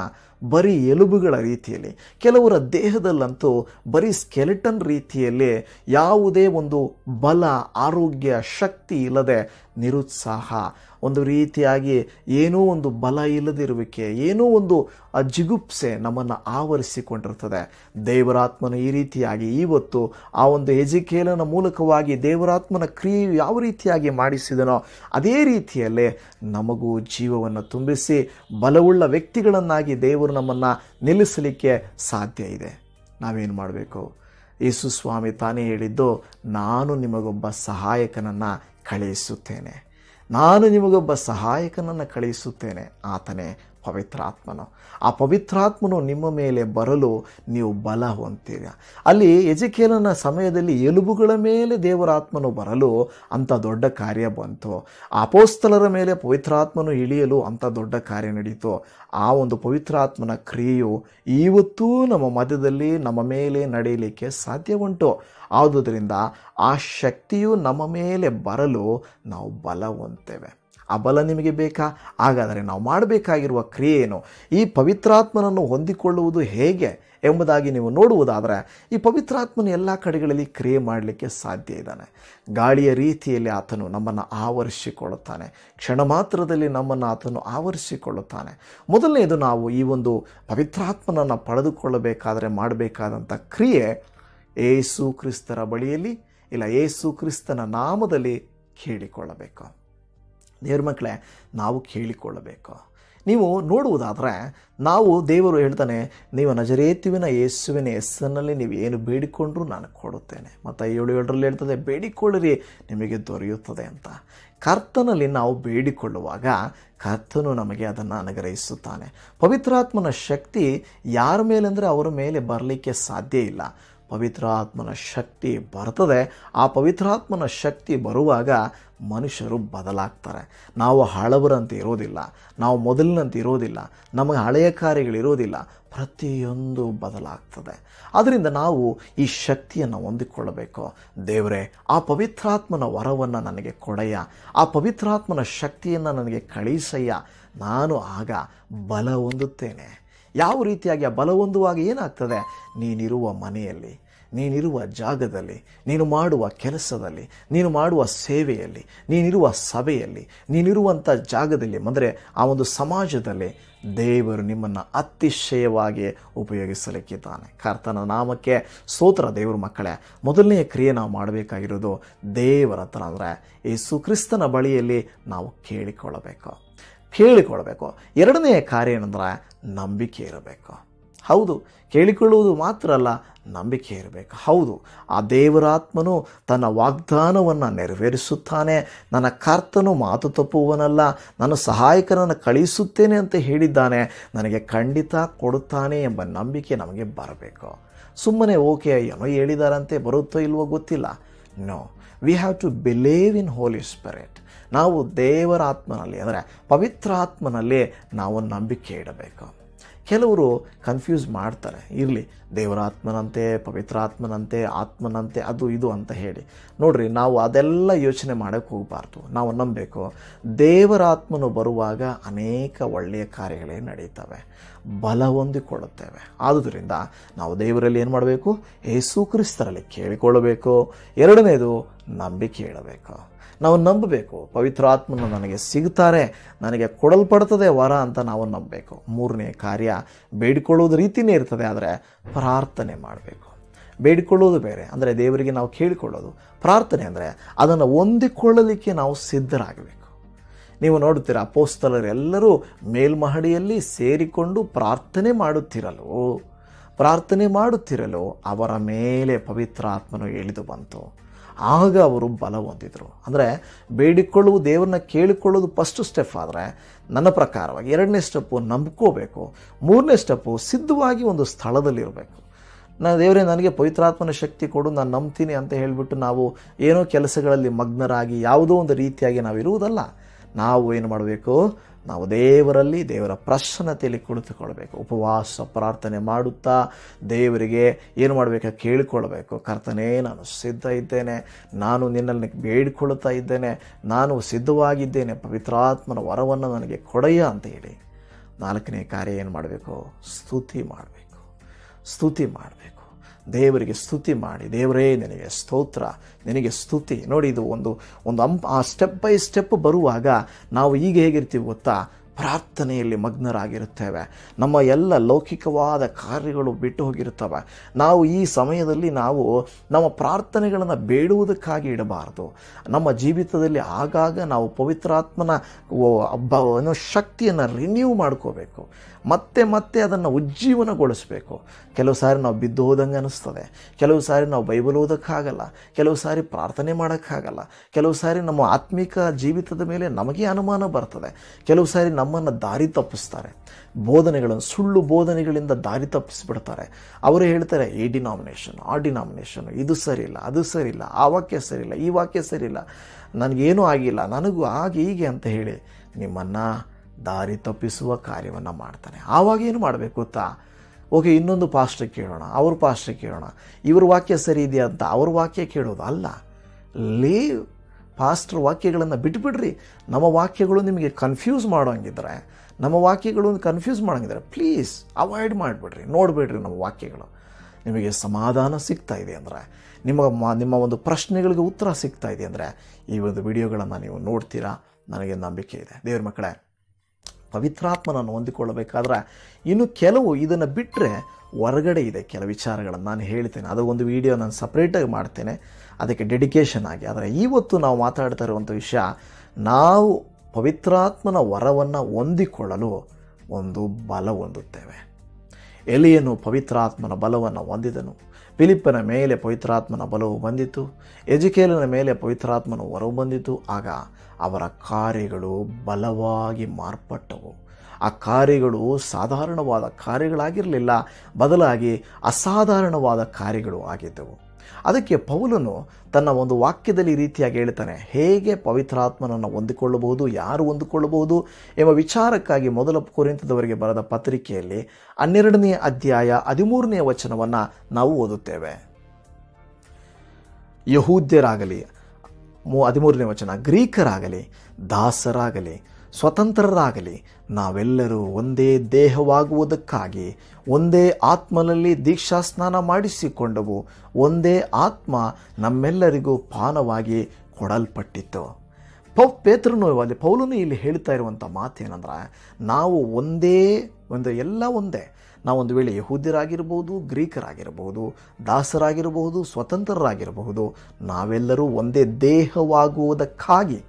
[SPEAKER 1] ಬರೀ ಎಲುಬುಗಳ ರೀತಿಯಲ್ಲಿ ಕೆಲವರ ದೇಹದಲ್ಲಂತೂ ಬರೀ ಸ್ಕೆಲೆಟನ್ ರೀತಿಯಲ್ಲಿ ಯಾವುದೇ ಒಂದು ಬಲ ಆರೋಗ್ಯ ಶಕ್ತಿ ಇಲ್ಲದೆ ನಿರುತ್ಸಾಹ ಒಂದು ರೀತಿಯಾಗಿ ಏನೋ ಒಂದು ಬಲ ಇಲ್ಲದಿರುವಿಕೆ ಏನೋ ಒಂದು ಆ ಜಿಗುಪ್ಸೆ ನಮ್ಮನ್ನು ಆವರಿಸಿಕೊಂಡಿರ್ತದೆ ದೇವರಾತ್ಮನ ಈ ರೀತಿಯಾಗಿ ಇವತ್ತು ಆ ಒಂದು ಎಜಿಕೇಲನ ಮೂಲಕವಾಗಿ ದೇವರಾತ್ಮನ ಕ್ರಿಯೆ ಯಾವ ರೀತಿಯಾಗಿ ಮಾಡಿಸಿದನೋ ಅದೇ ರೀತಿಯಲ್ಲಿ ನಮಗೂ ಜೀವವನ್ನು ತುಂಬಿಸಿ ಬಲವುಳ್ಳ ವ್ಯಕ್ತಿಗಳನ್ನಾಗಿ ದೇವರು ನಮ್ಮನ್ನು ನಿಲ್ಲಿಸಲಿಕ್ಕೆ ಸಾಧ್ಯ ಇದೆ ನಾವೇನು ಮಾಡಬೇಕು ಯೇಸು ಸ್ವಾಮಿ ತಾನೇ ಹೇಳಿದ್ದು ನಾನು ನಿಮಗೊಬ್ಬ ಸಹಾಯಕನನ್ನು ಕಳುಹಿಸುತ್ತೇನೆ ನಾನು ನಿಮಗೊಬ್ಬ ಸಹಾಯಕನನ್ನು ಕಳುಹಿಸುತ್ತೇನೆ ಆತನೇ ಪವಿತ್ರಾತ್ಮನು ಆ ಪವಿತ್ರಾತ್ಮನು ನಿಮ್ಮ ಮೇಲೆ ಬರಲು ನೀವು ಬಲ ಹೊಂತೀವಿ ಅಲ್ಲಿ ಯಜಕೇಲನ ಸಮಯದಲ್ಲಿ ಎಲುಬುಗಳ ಮೇಲೆ ದೇವರಾತ್ಮನು ಬರಲು ಅಂಥ ದೊಡ್ಡ ಕಾರ್ಯ ಬಂತು ಅಪೋಸ್ತಲರ ಮೇಲೆ ಪವಿತ್ರಾತ್ಮನು ಇಳಿಯಲು ಅಂಥ ದೊಡ್ಡ ಕಾರ್ಯ ನಡೀತು ಆ ಒಂದು ಪವಿತ್ರಾತ್ಮನ ಕ್ರಿಯೆಯು ಇವತ್ತೂ ನಮ್ಮ ಮಧ್ಯದಲ್ಲಿ ನಮ್ಮ ಮೇಲೆ ನಡೆಯಲಿಕ್ಕೆ ಸಾಧ್ಯ ಉಂಟು ಆದುದರಿಂದ ಆ ಶಕ್ತಿಯು ನಮ್ಮ ಮೇಲೆ ಬರಲು ನಾವು ಬಲ ಹೊಂತೇವೆ ಆ ಬಲ ನಿಮಗೆ ಬೇಕಾ ಹಾಗಾದರೆ ನಾವು ಮಾಡಬೇಕಾಗಿರುವ ಕ್ರಿಯೆ ಏನು ಈ ಪವಿತ್ರಾತ್ಮನನ್ನು ಹೊಂದಿಕೊಳ್ಳುವುದು ಹೇಗೆ ಎಂಬುದಾಗಿ ನೀವು ನೋಡುವುದಾದರೆ ಈ ಪವಿತ್ರಾತ್ಮನ ಎಲ್ಲ ಕಡೆಗಳಲ್ಲಿ ಕ್ರಿಯೆ ಮಾಡಲಿಕ್ಕೆ ಸಾಧ್ಯ ಇದ್ದಾನೆ ಗಾಳಿಯ ರೀತಿಯಲ್ಲಿ ಆತನು ನಮ್ಮನ್ನು ಆವರಿಸಿಕೊಳ್ಳುತ್ತಾನೆ ಕ್ಷಣ ಮಾತ್ರದಲ್ಲಿ ನಮ್ಮನ್ನು ಆತನು ಆವರಿಸಿಕೊಳ್ಳುತ್ತಾನೆ ಮೊದಲನೆಯದು ನಾವು ಈ ಒಂದು ಪವಿತ್ರಾತ್ಮನನ್ನು ಪಡೆದುಕೊಳ್ಳಬೇಕಾದರೆ ಮಾಡಬೇಕಾದಂಥ ಕ್ರಿಯೆ ಏಸು ಕ್ರಿಸ್ತರ ಬಳಿಯಲ್ಲಿ ಇಲ್ಲ ಏಸು ಕ್ರಿಸ್ತನ ನಾಮದಲ್ಲಿ ಕೇಳಿಕೊಳ್ಳಬೇಕು ದೇವ್ರ ಮಕ್ಕಳೇ ನಾವು ಕೇಳಿಕೊಳ್ಳಬೇಕು ನೀವು ನೋಡುವುದಾದರೆ ನಾವು ದೇವರು ಹೇಳ್ತಾನೆ ನೀವು ನಜರೇತುವಿನ ಯೇಸುವಿನ ಹೆಸರಿನಲ್ಲಿ ನೀವು ಏನು ಬೇಡಿಕೊಂಡ್ರು ನಾನು ಕೊಡುತ್ತೇನೆ ಮತ್ತು ಏಳು ಏಳರಲ್ಲಿ ಹೇಳ್ತದೆ ಬೇಡಿಕೊಳ್ಳಿರಿ ನಿಮಗೆ ದೊರೆಯುತ್ತದೆ ಅಂತ ಕರ್ತನಲ್ಲಿ ನಾವು ಬೇಡಿಕೊಳ್ಳುವಾಗ ಕರ್ತನು ನಮಗೆ ಅದನ್ನು ಅನುಗ್ರಹಿಸುತ್ತಾನೆ ಪವಿತ್ರಾತ್ಮನ ಶಕ್ತಿ ಯಾರ ಮೇಲೆಂದರೆ ಅವರ ಮೇಲೆ ಬರಲಿಕ್ಕೆ ಸಾಧ್ಯ ಇಲ್ಲ ಪವಿತ್ರಾತ್ಮನ ಶಕ್ತಿ ಬರ್ತದೆ ಆ ಪವಿತ್ರಾತ್ಮನ ಶಕ್ತಿ ಬರುವಾಗ ಮನುಷ್ಯರು ಬದಲಾಗ್ತಾರೆ ನಾವು ಹಳಬರಂತೆ ಇರೋದಿಲ್ಲ ನಾವು ಮೊದಲಿನಂತೆ ಇರೋದಿಲ್ಲ ನಮಗೆ ಹಳೆಯ ಕಾರ್ಯಗಳಿರೋದಿಲ್ಲ ಪ್ರತಿಯೊಂದು ಬದಲಾಗ್ತದೆ ಅದರಿಂದ ನಾವು ಈ ಶಕ್ತಿಯನ್ನು ಹೊಂದಿಕೊಳ್ಳಬೇಕು ದೇವರೇ ಆ ಪವಿತ್ರಾತ್ಮನ ವರವನ್ನು ನನಗೆ ಕೊಡೆಯ ಆ ಪವಿತ್ರಾತ್ಮನ ಶಕ್ತಿಯನ್ನು ನನಗೆ ಕಳಿಸಯ್ಯ ನಾನು ಆಗ ಬಲ ಹೊಂದುತ್ತೇನೆ ಯಾವ ರೀತಿಯಾಗಿ ಆ ಬಲ ಹೊಂದುವಾಗ ಏನಾಗ್ತದೆ ನೀನಿರುವ ಮನೆಯಲ್ಲಿ ನೀನಿರುವ ಜಾಗದಲ್ಲಿ ನೀನು ಮಾಡುವ ಕೆಲಸದಲ್ಲಿ ನೀನು ಮಾಡುವ ಸೇವೆಯಲ್ಲಿ ನೀನಿರುವ ಸಭೆಯಲ್ಲಿ ನೀನಿರುವಂಥ ಜಾಗದಲ್ಲಿ ಅಂದರೆ ಆ ಒಂದು ಸಮಾಜದಲ್ಲಿ ದೇವರು ನಿಮ್ಮನ್ನು ಅತಿಶಯವಾಗಿ ಉಪಯೋಗಿಸಲಿಕ್ಕಿದ್ದಾನೆ ಕರ್ತನ ನಾಮಕ್ಕೆ ಸೋತ್ರ ದೇವ್ರ ಮಕ್ಕಳೇ ಮೊದಲನೆಯ ಕ್ರಿಯೆ ನಾವು ಮಾಡಬೇಕಾಗಿರೋದು ದೇವರ ಹತ್ರ ಅಂದರೆ ಯೇಸು ಕ್ರಿಸ್ತನ ಬಳಿಯಲ್ಲಿ ನಾವು ಕೇಳಿಕೊಳ್ಳಬೇಕು ಕೇಳಿಕೊಳ್ಬೇಕು ಎರಡನೆಯ ಕಾರ್ಯ ಏನಂದ್ರೆ ನಂಬಿಕೆ ಇರಬೇಕು ಹೌದು ಕೇಳಿಕೊಳ್ಳುವುದು ಮಾತ್ರ ಅಲ್ಲ ನಂಬಿಕೆ ಇರಬೇಕು ಹೌದು ಆ ದೇವರಾತ್ಮನು ತನ್ನ ವಾಗ್ದಾನವನ್ನು ನೆರವೇರಿಸುತ್ತಾನೆ ನನ್ನ ಕರ್ತನು ಮಾತು ತಪ್ಪುವನಲ್ಲ ನನ್ನ ಸಹಾಯಕನನ್ನು ಕಳಿಸುತ್ತೇನೆ ಅಂತ ಹೇಳಿದ್ದಾನೆ ನನಗೆ ಖಂಡಿತ ಕೊಡುತ್ತಾನೆ ಎಂಬ ನಂಬಿಕೆ ನಮಗೆ ಬರಬೇಕು ಸುಮ್ಮನೆ ಓಕೆ ಏನೋ ಹೇಳಿದಾರಂತೆ ಬರುತ್ತೋ ಇಲ್ವೋ ಗೊತ್ತಿಲ್ಲ no we have to believe in Holy Spirit ನಾವು ದೇವರಾತ್ಮನಲ್ಲಿ ಅಂದರೆ ಪವಿತ್ರಾತ್ಮನಲ್ಲಿ ನಾವು ನಂಬಿಕೆ ಇಡಬೇಕು ಕೆಲವರು ಕನ್ಫ್ಯೂಸ್ ಮಾಡ್ತಾರೆ ಇರಲಿ ದೇವರಾತ್ಮನಂತೆ ಪವಿತ್ರಾತ್ಮನಂತೆ ಆತ್ಮನಂತೆ ಅದು ಇದು ಅಂತ ಹೇಳಿ ನೋಡ್ರಿ ನಾವು ಅದೆಲ್ಲ ಯೋಚನೆ ಮಾಡೋಕ್ಕೆ ಹೋಗಬಾರ್ದು ನಾವು ನಂಬಬೇಕು ದೇವರಾತ್ಮನು ಬರುವಾಗ ಅನೇಕ ಒಳ್ಳೆಯ ಕಾರ್ಯಗಳೇ ನಡೀತವೆ ಬಲ ಹೊಂದಿಕೊಳ್ಳುತ್ತೇವೆ ಆದುದರಿಂದ ನಾವು ದೇವರಲ್ಲಿ ಏನು ಮಾಡಬೇಕು ಯೇಸು ಕ್ರಿಸ್ತರಲ್ಲಿ ಕೇಳಿಕೊಳ್ಳಬೇಕು ಎರಡನೇದು ನಂಬಿಕೆ ಹೇಳಬೇಕು ನಾವು ನಂಬಬೇಕು ಪವಿತ್ರಾತ್ಮನ ನನಗೆ ಸಿಗ್ತಾರೆ ನನಗೆ ಕೊಡಲ್ಪಡ್ತದೆ ವರ ಅಂತ ನಾವು ನಂಬಬೇಕು ಮೂರನೇ ಕಾರ್ಯ ಬೇಡಿಕೊಳ್ಳೋದು ರೀತಿಯೇ ಇರ್ತದೆ ಆದರೆ ಪ್ರಾರ್ಥನೆ ಮಾಡಬೇಕು ಬೇಡಿಕೊಳ್ಳೋದು ಬೇರೆ ಅಂದರೆ ದೇವರಿಗೆ ನಾವು ಕೇಳಿಕೊಳ್ಳೋದು ಪ್ರಾರ್ಥನೆ ಅಂದರೆ ಅದನ್ನು ಹೊಂದಿಕೊಳ್ಳಲಿಕ್ಕೆ ನಾವು ಸಿದ್ಧರಾಗಬೇಕು ನೀವು ನೋಡುತ್ತೀರಾ ಅಪೋಸ್ತಲರೆಲ್ಲರೂ ಮೇಲ್ಮಹಡಿಯಲ್ಲಿ ಸೇರಿಕೊಂಡು ಪ್ರಾರ್ಥನೆ ಮಾಡುತ್ತಿರಲು ಪ್ರಾರ್ಥನೆ ಮಾಡುತ್ತಿರಲು ಅವರ ಮೇಲೆ ಪವಿತ್ರಾತ್ಮನು ಇಳಿದು ಬಂತು ಆಗ ಅವರು ಬಲ ಹೊಂದಿದ್ರು ಅಂದರೆ ಬೇಡಿಕೊಳ್ಳುವ ದೇವರನ್ನ ಕೇಳಿಕೊಳ್ಳೋದು ಫಸ್ಟ್ ಸ್ಟೆಪ್ ಆದರೆ ನನ್ನ ಪ್ರಕಾರವಾಗಿ ಎರಡನೇ ಸ್ಟೆಪ್ಪು ನಂಬ್ಕೋಬೇಕು ಮೂರನೇ ಸ್ಟೆಪ್ಪು ಸಿದ್ಧವಾಗಿ ಒಂದು ಸ್ಥಳದಲ್ಲಿರಬೇಕು ನಾನು ದೇವರೇ ನನಗೆ ಪವಿತ್ರಾತ್ಮನ ಶಕ್ತಿ ಕೊಡು ನಾನು ನಂಬ್ತೀನಿ ಅಂತ ಹೇಳಿಬಿಟ್ಟು ನಾವು ಏನೋ ಕೆಲಸಗಳಲ್ಲಿ ಮಗ್ನರಾಗಿ ಯಾವುದೋ ಒಂದು ರೀತಿಯಾಗಿ ನಾವು ಇರುವುದಲ್ಲ ನಾವು ಏನು ಮಾಡಬೇಕು ನಾವು ದೇವರಲ್ಲಿ ದೇವರ ಪ್ರಸನ್ನತೆಯಲ್ಲಿ ಕುಳಿತುಕೊಳ್ಬೇಕು ಉಪವಾಸ ಪ್ರಾರ್ಥನೆ ಮಾಡುತ್ತಾ ದೇವರಿಗೆ ಏನು ಮಾಡಬೇಕು ಕೇಳಿಕೊಳ್ಬೇಕು ಕರ್ತನೇ ನಾನು ಸಿದ್ಧ ಇದ್ದೇನೆ ನಾನು ನಿನ್ನಲ್ಲಿ ಬೇಡಿಕೊಳ್ಳುತ್ತಾ ಇದ್ದೇನೆ ನಾನು ಸಿದ್ಧವಾಗಿದ್ದೇನೆ ಪವಿತ್ರಾತ್ಮನ ವರವನ್ನು ನನಗೆ ಕೊಡೆಯ ಅಂತ ಹೇಳಿ ನಾಲ್ಕನೇ ಕಾರ್ಯ ಏನು ಮಾಡಬೇಕು ಸ್ತುತಿ ಮಾಡಬೇಕು ಸ್ತುತಿ ಮಾಡಬೇಕು ದೇವರಿಗೆ ಸ್ತುತಿ ಮಾಡಿ ದೇವರೇ ನಿನಗೆ ಸ್ತೋತ್ರ ನಿನಗೆ ಸ್ತುತಿ ನೋಡಿ ಇದು ಒಂದು ಒಂದು ಅಂಪ್ ಆ ಸ್ಟೆಪ್ ಬೈ ಸ್ಟೆಪ್ ಬರುವಾಗ ನಾವು ಈಗ ಹೇಗಿರ್ತೀವಿ ಗೊತ್ತಾ ಪ್ರಾರ್ಥನೆಯಲ್ಲಿ ಮಗ್ನರಾಗಿರುತ್ತೇವೆ ನಮ್ಮ ಎಲ್ಲ ಲೌಕಿಕವಾದ ಕಾರ್ಯಗಳು ಬಿಟ್ಟು ಹೋಗಿರುತ್ತವೆ ನಾವು ಈ ಸಮಯದಲ್ಲಿ ನಾವು ನಮ್ಮ ಪ್ರಾರ್ಥನೆಗಳನ್ನು ಬೇಡುವುದಕ್ಕಾಗಿ ಇಡಬಾರದು ನಮ್ಮ ಜೀವಿತದಲ್ಲಿ ಆಗಾಗ ನಾವು ಪವಿತ್ರಾತ್ಮನ ಅನ್ನೋ ಶಕ್ತಿಯನ್ನು ರಿನ್ಯೂ ಮಾಡ್ಕೋಬೇಕು ಮತ್ತೆ ಮತ್ತೆ ಅದನ್ನು ಉಜ್ಜೀವನಗೊಳಿಸಬೇಕು ಕೆಲವು ಸಾರಿ ನಾವು ಬಿದ್ದು ಹೋದಂಗೆ ಅನ್ನಿಸ್ತದೆ ಕೆಲವು ಸಾರಿ ನಾವು ಬೈಬಲ್ ಓದೋಕ್ಕಾಗಲ್ಲ ಕೆಲವು ಸಾರಿ ಪ್ರಾರ್ಥನೆ ಮಾಡೋಕ್ಕಾಗಲ್ಲ ಕೆಲವು ಸಾರಿ ನಮ್ಮ ಆತ್ಮೀಕ ಜೀವಿತದ ಮೇಲೆ ನಮಗೆ ಅನುಮಾನ ಬರ್ತದೆ ಕೆಲವು ಸಾರಿ ನಮ್ಮ ನಮ್ಮನ್ನು ದಾರಿ ತಪ್ಪಿಸ್ತಾರೆ ಬೋಧನೆಗಳನ್ನು ಸುಳ್ಳು ಬೋಧನೆಗಳಿಂದ ದಾರಿ ತಪ್ಪಿಸಿಬಿಡ್ತಾರೆ ಅವರು ಹೇಳ್ತಾರೆ ಈ ಡಿನಾಮಿನೇಷನ್ ಆ ಡಿನಾಮಿನೇಷನ್ ಇದು ಇಲ್ಲ ಅದು ಇಲ್ಲ ಆ ವಾಕ್ಯ ಇಲ್ಲ ಈ ವಾಕ್ಯ ಇಲ್ಲ ನನಗೇನೂ ಆಗಿಲ್ಲ ನನಗೂ ಹಾಗೆ ಹೀಗೆ ಅಂತ ಹೇಳಿ ನಿಮ್ಮನ್ನು ದಾರಿ ತಪ್ಪಿಸುವ ಕಾರ್ಯವನ್ನು ಮಾಡ್ತಾನೆ ಆವಾಗ ಏನು ಮಾಡಬೇಕು ಗೊತ್ತಾ ಓಕೆ ಇನ್ನೊಂದು ಪಾಸ್ಟ್ ಕೇಳೋಣ ಅವ್ರ ಪಾಸ್ಟ್ ಕೇಳೋಣ ಇವ್ರ ವಾಕ್ಯ ಸರಿ ಇದೆಯಾ ಅಂತ ಅವ್ರ ವಾಕ್ಯ ಕೇಳೋದು ಅಲ್ಲ ಲೀವ್ ಪಾಸ್ಟ್ರ್ ವಾಕ್ಯಗಳನ್ನು ಬಿಟ್ಬಿಡ್ರಿ ನಮ್ಮ ವಾಕ್ಯಗಳು ನಿಮಗೆ ಕನ್ಫ್ಯೂಸ್ ಮಾಡೋಂಗಿದ್ರೆ ನಮ್ಮ ವಾಕ್ಯಗಳು ಕನ್ಫ್ಯೂಸ್ ಮಾಡೋಂಗಿದ್ರೆ ಪ್ಲೀಸ್ ಅವಾಯ್ಡ್ ಮಾಡಿಬಿಡ್ರಿ ನೋಡಿಬಿಡ್ರಿ ನಮ್ಮ ವಾಕ್ಯಗಳು ನಿಮಗೆ ಸಮಾಧಾನ ಸಿಗ್ತಾ ಇದೆ ಅಂದರೆ ನಿಮ್ಮ ನಿಮ್ಮ ಒಂದು ಪ್ರಶ್ನೆಗಳಿಗೆ ಉತ್ತರ ಸಿಗ್ತಾ ಇದೆ ಅಂದರೆ ಈ ಒಂದು ವಿಡಿಯೋಗಳನ್ನು ನೀವು ನೋಡ್ತೀರಾ ನನಗೆ ನಂಬಿಕೆ ಇದೆ ದೇವ್ರ ಮಕ್ಕಳೇ ಪವಿತ್ರಾತ್ಮನನ್ನು ಹೊಂದಿಕೊಳ್ಳಬೇಕಾದ್ರೆ ಇನ್ನು ಕೆಲವು ಇದನ್ನು ಬಿಟ್ಟರೆ ಹೊರಗಡೆ ಇದೆ ಕೆಲವು ವಿಚಾರಗಳನ್ನು ನಾನು ಹೇಳ್ತೇನೆ ಅದು ಒಂದು ವಿಡಿಯೋ ನಾನು ಸಪ್ರೇಟಾಗಿ ಮಾಡ್ತೇನೆ ಅದಕ್ಕೆ ಡೆಡಿಕೇಶನ್ ಆಗಿ ಆದರೆ ಇವತ್ತು ನಾವು ಮಾತಾಡ್ತಾ ಇರುವಂಥ ವಿಷಯ ನಾವು ಪವಿತ್ರಾತ್ಮನ ವರವನ್ನು ಹೊಂದಿಕೊಳ್ಳಲು ಒಂದು ಬಲ ಹೊಂದುತ್ತೇವೆ ಎಲಿಯನು ಪವಿತ್ರಾತ್ಮನ ಬಲವನ್ನು ಹೊಂದಿದನು ಫಿಲಿಪ್ಪನ ಮೇಲೆ ಪವಿತ್ರಾತ್ಮನ ಬಲವು ಬಂದಿತು ಎಜುಕೇಲನ ಮೇಲೆ ಪವಿತ್ರಾತ್ಮನ ವರವು ಬಂದಿತು ಆಗ ಅವರ ಕಾರ್ಯಗಳು ಬಲವಾಗಿ ಮಾರ್ಪಟ್ಟವು ಆ ಕಾರ್ಯಗಳು ಸಾಧಾರಣವಾದ ಕಾರ್ಯಗಳಾಗಿರಲಿಲ್ಲ ಬದಲಾಗಿ ಅಸಾಧಾರಣವಾದ ಕಾರ್ಯಗಳು ಆಗಿದ್ದವು ಅದಕ್ಕೆ ಪೌಲನು ತನ್ನ ಒಂದು ವಾಕ್ಯದಲ್ಲಿ ರೀತಿಯಾಗಿ ಹೇಳ್ತಾನೆ ಹೇಗೆ ಪವಿತ್ರಾತ್ಮನನ್ನು ಹೊಂದಿಕೊಳ್ಳಬಹುದು ಯಾರು ಹೊಂದಿಕೊಳ್ಳಬಹುದು ಎಂಬ ವಿಚಾರಕ್ಕಾಗಿ ಮೊದಲ ಕುರಿತದವರಿಗೆ ಬರೆದ ಪತ್ರಿಕೆಯಲ್ಲಿ ಹನ್ನೆರಡನೆಯ ಅಧ್ಯಾಯ ಹದಿಮೂರನೆಯ ವಚನವನ್ನು ನಾವು ಓದುತ್ತೇವೆ ಯಹೂದ್ಯರಾಗಲಿ ಮೂ ಹದಿಮೂರನೇ ವಚನ ಗ್ರೀಕರಾಗಲಿ ದಾಸರಾಗಲಿ ಸ್ವತಂತ್ರರಾಗಲಿ ನಾವೆಲ್ಲರೂ ಒಂದೇ ದೇಹವಾಗುವುದಕ್ಕಾಗಿ ಒಂದೇ ಆತ್ಮನಲ್ಲಿ ದೀಕ್ಷಾ ಸ್ನಾನ ಮಾಡಿಸಿಕೊಂಡವು ಒಂದೇ ಆತ್ಮ ನಮ್ಮೆಲ್ಲರಿಗೂ ಪಾನವಾಗಿ ಕೊಡಲ್ಪಟ್ಟಿತ್ತು ಪೌ ಪೇತ್ರನು ಅಲ್ಲಿ ಪೌಲನು ಇಲ್ಲಿ ಹೇಳ್ತಾ ಇರುವಂಥ ಮಾತೇನೆಂದ್ರೆ ನಾವು ಒಂದೇ ಒಂದು ಎಲ್ಲ ಒಂದೇ ನಾವೊಂದು ವೇಳೆ ಯಹೂದ್ಯರಾಗಿರ್ಬೋದು ಗ್ರೀಕರಾಗಿರಬಹುದು ದಾಸರಾಗಿರಬಹುದು ಸ್ವತಂತ್ರರಾಗಿರಬಹುದು ನಾವೆಲ್ಲರೂ ಒಂದೇ ದೇಹವಾಗುವುದಕ್ಕಾಗಿ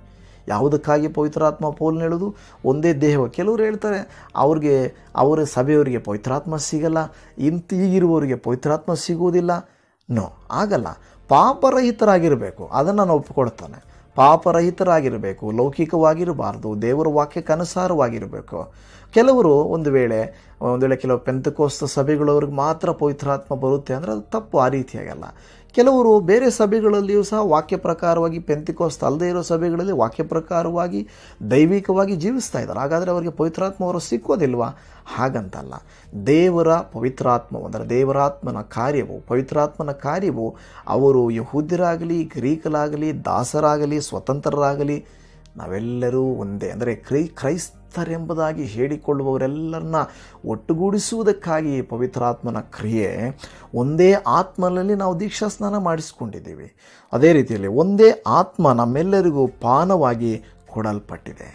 [SPEAKER 1] ಯಾವುದಕ್ಕಾಗಿ ಪವಿತ್ರಾತ್ಮ ಪೋಲ್ ಹೇಳೋದು ಒಂದೇ ದೇಹ ಕೆಲವರು ಹೇಳ್ತಾರೆ ಅವ್ರಿಗೆ ಅವರ ಸಭೆಯವರಿಗೆ ಪವಿತ್ರಾತ್ಮ ಸಿಗಲ್ಲ ಇಂತ ಈಗಿರುವವರಿಗೆ ಪವಿತ್ರಾತ್ಮ ಸಿಗುವುದಿಲ್ಲ ನೋ ಆಗಲ್ಲ ಪಾಪರಹಿತರಾಗಿರಬೇಕು ಅದನ್ನು ನಾನು ಒಪ್ಪಿಕೊಡ್ತಾನೆ ಪಾಪರಹಿತರಾಗಿರಬೇಕು ಲೌಕಿಕವಾಗಿರಬಾರ್ದು ದೇವರ ವಾಕ್ಯಕ್ಕೆ ಅನುಸಾರವಾಗಿರಬೇಕು ಕೆಲವರು ಒಂದು ವೇಳೆ ಒಂದು ವೇಳೆ ಕೆಲವು ಪೆಂತಕೋಸ್ತ ಸಭೆಗಳವ್ರಿಗೆ ಮಾತ್ರ ಪವಿತ್ರಾತ್ಮ ಬರುತ್ತೆ ಅಂದರೆ ಅದು ತಪ್ಪು ಆ ರೀತಿಯಾಗಲ್ಲ ಕೆಲವರು ಬೇರೆ ಸಭೆಗಳಲ್ಲಿಯೂ ಸಹ ವಾಕ್ಯ ಪ್ರಕಾರವಾಗಿ ಪೆಂತಿಕೋಸ್ ಅಲ್ಲದೇ ಇರೋ ಸಭೆಗಳಲ್ಲಿ ವಾಕ್ಯ ಪ್ರಕಾರವಾಗಿ ದೈವಿಕವಾಗಿ ಜೀವಿಸ್ತಾ ಇದ್ದಾರೆ ಹಾಗಾದರೆ ಅವರಿಗೆ ಪವಿತ್ರಾತ್ಮ ಅವರು ಸಿಕ್ಕೋದಿಲ್ವಾ ಹಾಗಂತಲ್ಲ ದೇವರ ಪವಿತ್ರಾತ್ಮ ಅಂದರೆ ದೇವರಾತ್ಮನ ಕಾರ್ಯವು ಪವಿತ್ರಾತ್ಮನ ಕಾರ್ಯವು ಅವರು ಯಹೂದ್ಯರಾಗಲಿ ಗ್ರೀಕಲಾಗಲಿ ದಾಸರಾಗಲಿ ಸ್ವತಂತ್ರರಾಗಲಿ ನಾವೆಲ್ಲರೂ ಒಂದೇ ಅಂದರೆ ಕ್ರೈ ಕ್ರೈಸ್ತರೆಂಬುದಾಗಿ ಹೇಳಿಕೊಳ್ಳುವವರೆಲ್ಲರನ್ನ ಒಟ್ಟುಗೂಡಿಸುವುದಕ್ಕಾಗಿ ಪವಿತ್ರಾತ್ಮನ ಕ್ರಿಯೆ ಒಂದೇ ಆತ್ಮನಲ್ಲಿ ನಾವು ದೀಕ್ಷಾ ಸ್ನಾನ ಮಾಡಿಸಿಕೊಂಡಿದ್ದೀವಿ ಅದೇ ರೀತಿಯಲ್ಲಿ ಒಂದೇ ಆತ್ಮ ನಮ್ಮೆಲ್ಲರಿಗೂ ಪಾನವಾಗಿ ಕೊಡಲ್ಪಟ್ಟಿದೆ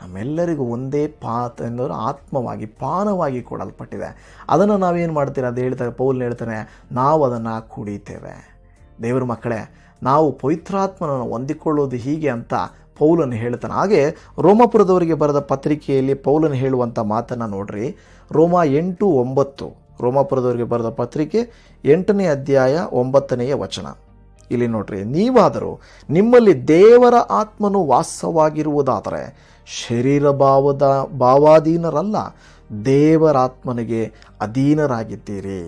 [SPEAKER 1] ನಮ್ಮೆಲ್ಲರಿಗೂ ಒಂದೇ ಪಾತ ಎಂದರೆ ಆತ್ಮವಾಗಿ ಪಾನವಾಗಿ ಕೊಡಲ್ಪಟ್ಟಿದೆ ಅದನ್ನು ನಾವೇನು ಮಾಡ್ತೀರ ಅದು ಹೇಳ್ತಾರೆ ಪೌಲ್ನ ಹೇಳ್ತಾನೆ ನಾವು ಅದನ್ನು ಕುಡಿತೇವೆ ದೇವರ ಮಕ್ಕಳೇ ನಾವು ಪವಿತ್ರಾತ್ಮನನ್ನು ಹೊಂದಿಕೊಳ್ಳೋದು ಹೀಗೆ ಅಂತ ಪೌಲನ್ ಹೇಳ್ತಾನೆ ಹಾಗೆ ರೋಮಾಪುರದವರಿಗೆ ಬರೆದ ಪತ್ರಿಕೆಯಲ್ಲಿ ಪೌಲನ್ ಹೇಳುವಂಥ ಮಾತನ್ನು ನೋಡ್ರಿ ರೋಮಾ ಎಂಟು ಒಂಬತ್ತು ರೋಮಾಪುರದವರಿಗೆ ಬರೆದ ಪತ್ರಿಕೆ ಎಂಟನೇ ಅಧ್ಯಾಯ ಒಂಬತ್ತನೆಯ ವಚನ ಇಲ್ಲಿ ನೋಡ್ರಿ ನೀವಾದರೂ ನಿಮ್ಮಲ್ಲಿ ದೇವರ ಆತ್ಮನು ವಾಸವಾಗಿರುವುದಾದರೆ ಶರೀರ ಭಾವದ ಭಾವಾಧೀನರಲ್ಲ ದೇವರಾತ್ಮನಿಗೆ ಅಧೀನರಾಗಿದ್ದೀರಿ